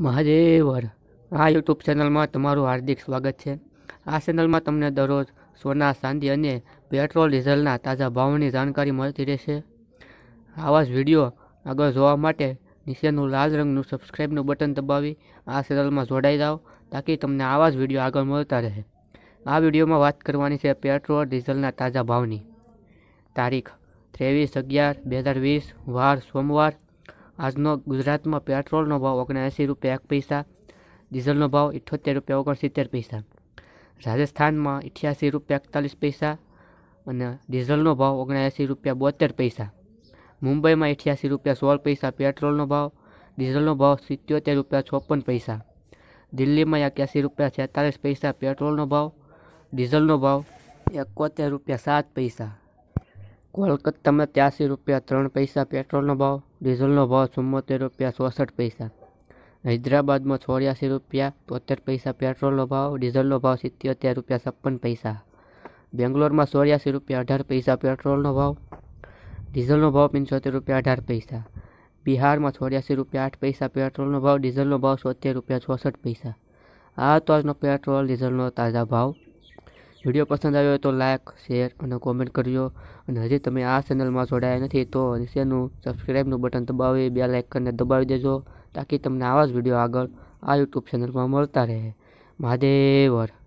મહાદેવર આ યુટ્યુબ ચેનલમાં તમારું હાર્દિક સ્વાગત છે આ ચેનલમાં તમને દરરોજ સોના ચાંદી અને પેટ્રોલ ડીઝલના તાજા ભાવની જાણકારી મળતી રહેશે આવા જ વિડીયો આગળ જોવા માટે નીચેનું લાલ રંગનું સબસ્ક્રાઈબનું બટન દબાવી આ ચેનલમાં જોડાઈ જાઓ તાકી તમને આવા જ વિડીયો આગળ મળતા રહે આ વિડીયોમાં વાત કરવાની છે પેટ્રોલ ડીઝલના તાજા ભાવની તારીખ ત્રેવીસ અગિયાર બે હજાર વીસ વાર સોમવાર आजનો ગુજરાતમાં પેટ્રોલનો ભાવ 79 રૂપિયો 1 પૈસા ડીઝલનો ભાવ 77 રૂપિયો 70 પૈસા રાજસ્થાનમાં 88 રૂપિયો 41 પૈસા અને ડીઝલનો ભાવ 79 રૂપિયો 72 પૈસા મુંબઈમાં 88 રૂપિયો 16 પૈસા પેટ્રોલનો ભાવ ડીઝલનો ભાવ 77 રૂપિયો 56 પૈસા દિલ્હીમાં 81 રૂપિયો 44 પૈસા પેટ્રોલનો ભાવ ડીઝલનો ભાવ 71 રૂપિયો 7 પૈસા કોલકાતામાં ત્યાંસી રૂપિયા ત્રણ પૈસા પેટ્રોલનો ભાવ ડીઝલનો ભાવ ચુમ્મોતેર રૂપિયા ચોસઠ પૈસા હૈદરાબાદમાં ચોર્યાસી રૂપિયા તોતેર પૈસા પેટ્રોલનો ભાવ ડીઝલનો ભાવ સિત્યોતેર રૂપિયા છપ્પન પૈસા બેંગ્લોરમાં ચોર્યાસી રૂપિયા અઢાર પૈસા પેટ્રોલનો ભાવ ડીઝલનો ભાવ પંચોતેર રૂપિયા અઢાર પૈસા બિહારમાં ચોર્યાસી રૂપિયા આઠ પૈસા પેટ્રોલનો ભાવ ડીઝલનો ભાવ સોતેર રૂપિયા ચોસઠ પૈસા આ તો આજનો પેટ્રોલ ડીઝલનો તાજા ભાવ વિડીયો પસંદ આવ્યો તો લાઇક શેર અને કોમેન્ટ કરજો અને હજી તમે આ ચેનલમાં જોડાયા નથી તો નીચેનું સબસ્ક્રાઈબનું બટન દબાવી બે લાઇકનને દબાવી દેજો તાકી તમને આવા જ વિડીયો આગળ આ યુટ્યુબ ચેનલમાં મળતા રહે મહાદેવર